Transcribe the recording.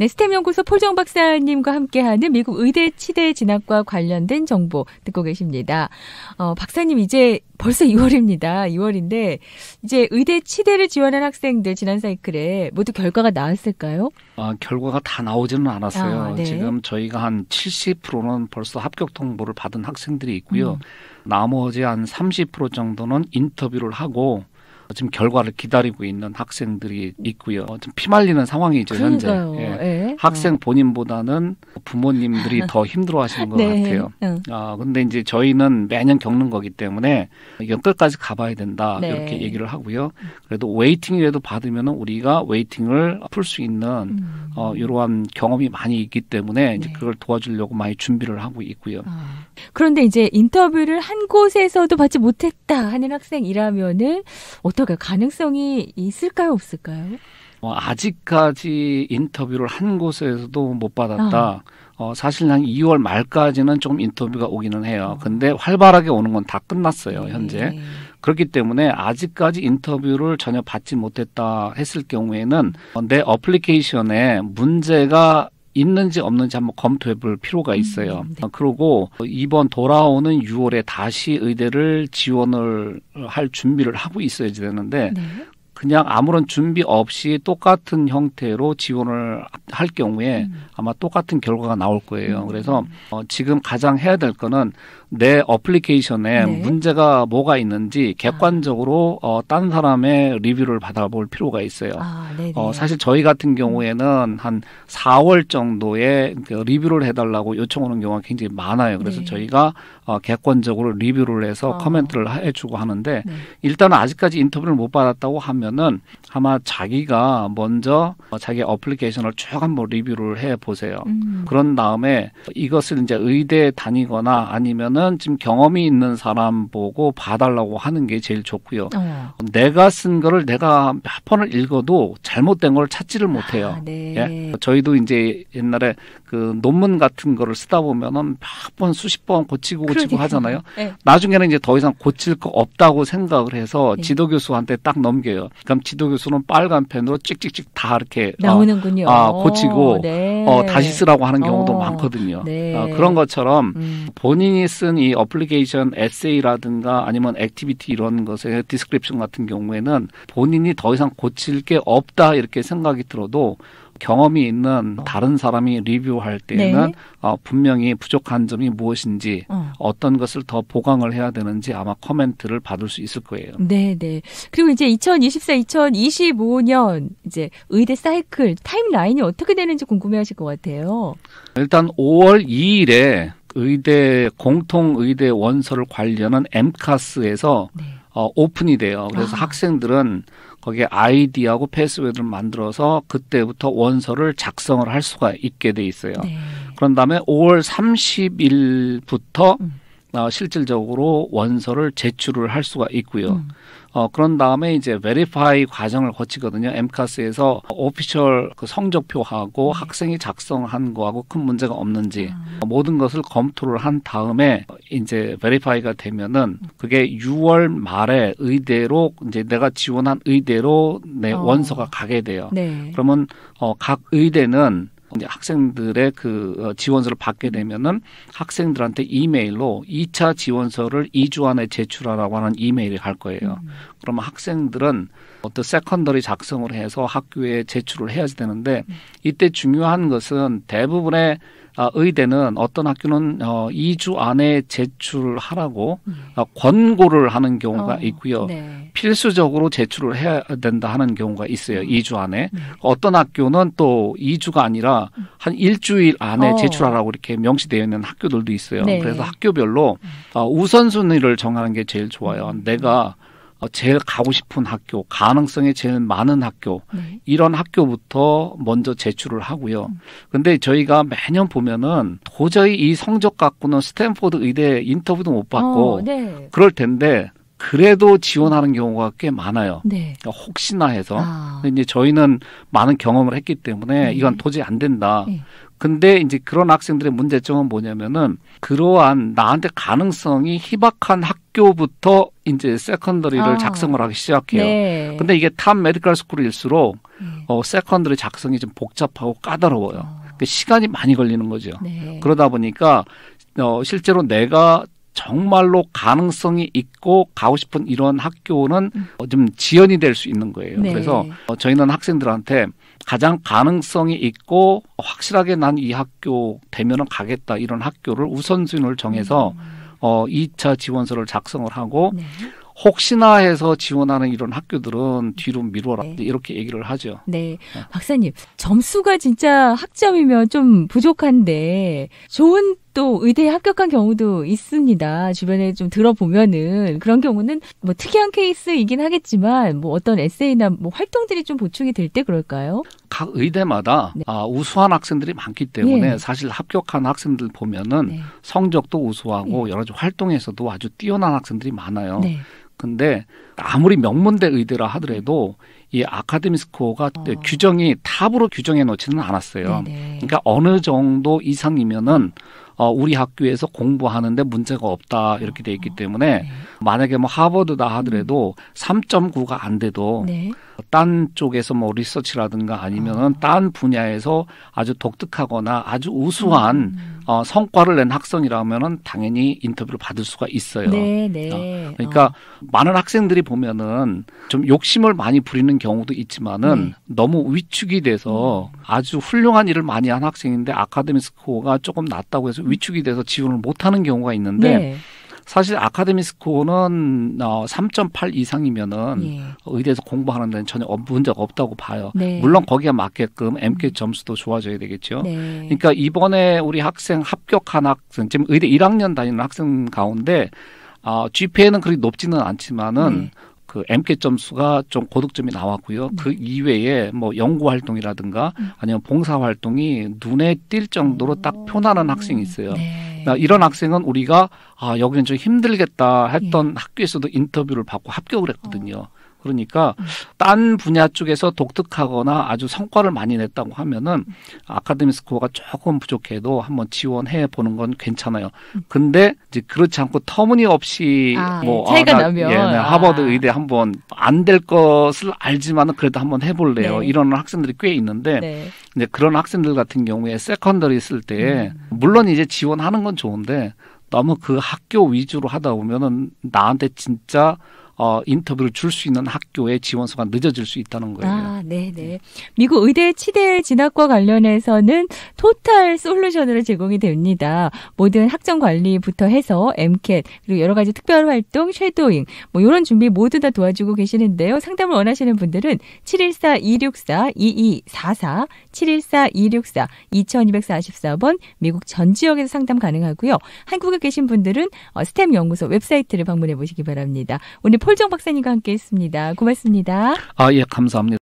네, 스템 연구소 폴정 박사님과 함께하는 미국 의대 치대 진학과 관련된 정보 듣고 계십니다. 어, 박사님 이제 벌써 2월입니다. 2월인데 이제 의대 치대를 지원한 학생들 지난 사이클에 모두 결과가 나왔을까요? 아, 결과가 다 나오지는 않았어요. 아, 네. 지금 저희가 한 70%는 벌써 합격 통보를 받은 학생들이 있고요. 음. 나머지 한 30% 정도는 인터뷰를 하고 지금 결과를 기다리고 있는 학생들이 있고요. 좀 피말리는 상황이죠 현재. 예. 네. 학생 어. 본인보다는 부모님들이 더 힘들어하시는 것 네. 같아요. 응. 아 근데 이제 저희는 매년 겪는 거기 때문에 이건 끝까지 가봐야 된다 네. 이렇게 얘기를 하고요. 그래도 웨이팅이라도 받으면 우리가 웨이팅을 풀 수 있는 음. 어, 이러한 경험이 많이 있기 때문에 이제 네. 그걸 도와주려고 많이 준비를 하고 있고요. 아. 그런데 이제 인터뷰를 한 곳에서도 받지 못했다 하는 학생이라면은 어떻게 어떨까요? 가능성이 있을까요, 없을까요? 어, 아직까지 인터뷰를 한 곳에서도 못 받았다. 아. 어, 사실 한 2월 말까지는 조금 인터뷰가 오기는 해요. 아. 근데 활발하게 오는 건 다 끝났어요, 네. 현재. 그렇기 때문에 아직까지 인터뷰를 전혀 받지 못했다 했을 경우에는 내 어플리케이션에 문제가 있는지 없는지 한번 검토해 볼 필요가 음, 있어요. 음, 네. 아, 그리고 이번 돌아오는 6월에 다시 의대를 지원을 할 준비를 하고 있어야 지 되는데 네. 그냥 아무런 준비 없이 똑같은 형태로 지원을 할 경우에 음. 아마 똑같은 결과가 나올 거예요. 음. 그래서 어, 지금 가장 해야 될 거는 내 어플리케이션에 네. 문제가 뭐가 있는지 아. 객관적으로 아. 어, 딴 사람의 리뷰를 받아볼 필요가 있어요. 아, 어, 사실 저희 같은 경우에는 한 4월 정도에 그 리뷰를 해달라고 요청 하는 경우가 굉장히 많아요. 그래서 네. 저희가 어, 객관적으로 리뷰를 해서 아. 커멘트를 해주고 하는데 네. 일단은 아직까지 인터뷰를 못 받았다고 하면은 아마 자기가 먼저 자기 어플리케이션을 쭉 한번 리뷰를 해 보세요. 음. 그런 다음에 이것을 이제 의대에 다니거나 아니면 거는 지금 경험이 있는 사람 보고 봐달라고 하는 게 제일 좋고요. 어. 내가 쓴 거를 내가 몇 번을 읽어도 잘못된 걸 찾지를 못해요. 아, 네. 예? 저희도 이제 옛날에 그 논문 같은 거를 쓰다 보면은 몇 번 수십 번 고치고 고치고 그러니까. 하잖아요. 네. 나중에는 이제 더 이상 고칠 거 없다고 생각을 해서 네. 지도 교수한테 딱 넘겨요. 그럼 지도 교수는 빨간 펜으로 찍찍찍 다 이렇게 어, 나오는군요. 아, 어, 고치고 네. 어, 다시 쓰라고 하는 경우도 어. 많거든요. 네. 어, 그런 것처럼 음. 본인이 쓴 어쨌든 이 어플리케이션 에세이라든가 아니면 액티비티 이런 것의 디스크립션 같은 경우에는 본인이 더 이상 고칠 게 없다 이렇게 생각이 들어도 경험이 있는 다른 사람이 리뷰할 때는 네. 어, 분명히 부족한 점이 무엇인지 어. 떤 것을 더 보강을 해야 되는지 아마 코멘트를 받을 수 있을 거예요. 네, 네. 그리고 이제 2024, 2025년 이제 의대 사이클 타임라인이 어떻게 되는지 궁금해하실 것 같아요. 일단 5월 2일에 의대 공통 의대 원서를 관리하는 엠카스에서 네. 어, 오픈이 돼요. 그래서 아. 학생들은 거기에 아이디하고 패스웨드를 만들어서 그때부터 원서를 작성을 할 수가 있게 돼 있어요. 네. 그런 다음에 5월 30일부터 음. 어, 실질적으로 원서를 제출을 할 수가 있고요. 음. 어, 그런 다음에 이제 베리파이 과정을 거치거든요. 엠카스에서 오피셜 그 성적표하고 네. 학생이 작성한 거하고 큰 문제가 없는지 아. 어, 모든 것을 검토를 한 다음에 이제 베리파이가 되면은 그게 6월 말에 의대로 이제 내가 지원한 의대로 내 어. 원서가 가게 돼요. 네. 그러면 어, 각 의대는 이제 학생들의 그 어, 지원서를 받게 되면은 학생들한테 이메일로 2차 지원서를 2주 안에 제출하라고 하는 이메일이 갈 거예요. 음. 그러면 학생들은 어떤 세컨더리 작성을 해서 학교에 제출을 해야지 되는데 음. 이때 중요한 것은 대부분의 아, 의대는 어떤 학교는 어, 2주 안에 제출하라고 네. 권고를 하는 경우가 어, 있고요. 네. 필수적으로 제출을 해야 된다 하는 경우가 있어요. 2주 음. 안에. 네. 어떤 학교는 또 2주가 아니라 음. 한 일주일 안에 어. 제출하라고 이렇게 명시되어 있는 학교들도 있어요. 네. 그래서 학교별로 어, 우선순위를 정하는 게 제일 좋아요. 내가 음. 어, 제일 가고 싶은 학교, 가능성이 제일 많은 학교 네. 이런 학교부터 먼저 제출을 하고요. 음. 근데 저희가 매년 보면은 도저히 이 성적 갖고는 스탠포드 의대 인터뷰도 못 받고 어, 네. 그럴 텐데 그래도 지원하는 경우가 꽤 많아요. 네. 그러니까 혹시나 해서 아. 근데 이제 저희는 많은 경험을 했기 때문에 네. 이건 도저히 안 된다. 네. 근데 이제 그런 학생들의 문제점은 뭐냐면은 그러한 나한테 가능성이 희박한 학교부터 이제 세컨더리를 아. 작성을 하기 시작해요. 네. 근데 이게 탑 메디컬 스쿨일수록 네. 어 세컨더리 작성이 좀 복잡하고 까다로워요. 아. 그 시간이 많이 걸리는 거죠. 네. 그러다 보니까 어, 실제로 내가 정말로 가능성이 있고 가고 싶은 이런 학교는 음. 어, 좀 지연이 될 수 있는 거예요. 네. 그래서 어, 저희는 학생들한테 가장 가능성이 있고 확실하게 난 이 학교 되면은 가겠다 이런 학교를 우선순위를 정해서 음. 어 2차 지원서를 작성을 하고 네. 혹시나 해서 지원하는 이런 학교들은 뒤로 미뤄라 네. 이렇게 얘기를 하죠. 네. 어. 박사님 점수가 진짜 학점이면 좀 부족한데 좋은 또 의대에 합격한 경우도 있습니다. 주변에 좀 들어보면은 그런 경우는 뭐 특이한 케이스이긴 하겠지만 뭐 어떤 에세이나 뭐 활동들이 좀 보충이 될 때 그럴까요? 각 의대마다 네. 아, 우수한 학생들이 많기 때문에 네. 사실 합격한 학생들 보면은 네. 성적도 우수하고 네. 여러 가지 활동에서도 아주 뛰어난 학생들이 많아요. 네. 근데 아무리 명문대 의대라 하더라도 이 아카데미 스코어가 어. 네, 규정이 탑으로 규정해 놓지는 않았어요. 네네. 네. 그러니까 어느 정도 이상이면은 어, 우리 학교에서 공부하는데 문제가 없다 이렇게 돼 있기 어, 때문에 네. 만약에 뭐 하버드다 하더라도 음. 3.9가 안 돼도 네. 딴 쪽에서 뭐 리서치라든가 아니면은 아. 딴 분야에서 아주 독특하거나 아주 우수한 음, 음. 어, 성과를 낸 학생이라면은 당연히 인터뷰를 받을 수가 있어요. 네, 네. 어, 그러니까 어. 많은 학생들이 보면은 좀 욕심을 많이 부리는 경우도 있지만은 음. 너무 위축이 돼서 음. 아주 훌륭한 일을 많이 한 학생인데 아카데미 스코어가 조금 낮다고 해서 음. 위축이 돼서 지원을 못 하는 경우가 있는데 네. 사실 아카데미 스코어는 어, 3.8 이상이면은 예. 의대에서 공부하는 데는 전혀 문제가 없다고 봐요. 네. 물론 거기에 맞게끔 MK 음. 점수도 좋아져야 되겠죠. 네. 그러니까 이번에 우리 학생 합격한 학생 지금 의대 1학년 다니는 학생 가운데 아, GPA는 그렇게 높지는 않지만은 음. 그 MK 점수가 좀 고득점이 나왔고요. 네. 그 이외에 뭐 연구 활동이라든가 음. 아니면 봉사 활동이 눈에 띌 정도로 딱 표나는 학생이 있어요. 네. 그러니까 이런 학생은 우리가 아 여기는 좀 힘들겠다 했던 네. 학교에서도 인터뷰를 받고 합격을 했거든요. 어. 그러니까 음. 딴 분야 쪽에서 독특하거나 아주 성과를 많이 냈다고 하면은 아카데미 스코어가 조금 부족해도 한번 지원해 보는 건 괜찮아요. 음. 근데 이제 그렇지 않고 터무니없이 아, 예. 뭐 차이가 아, 나, 나면 예, 아. 하버드 의대 한번 안 될 것을 알지만은 그래도 한번 해볼래요. 네. 이런 학생들이 꽤 있는데 네. 이제 그런 학생들 같은 경우에 세컨더리 있을 때 음. 물론 이제 지원하는 건 좋은데 너무 그 학교 위주로 하다 보면은 나한테 진짜 어, 인터뷰를 줄 수 있는 학교의 지원서가 늦어질 수 있다는 거예요. 아, 네, 네. 미국 의대 치대 진학과 관련해서는 토탈 솔루션으로 제공이 됩니다. 모든 학점 관리부터 해서 MCAT 그리고 여러 가지 특별 활동, 쉐도잉 뭐 이런 준비 모두 다 도와주고 계시는데요. 상담을 원하시는 분들은 714-264-2244 714-264-2244번 미국 전 지역에서 상담 가능하고요. 한국에 계신 분들은 어, 스탬 연구소 웹사이트를 방문해 보시기 바랍니다. 오늘 홀정 박사님과 함께했습니다. 고맙습니다. 아예 감사합니다.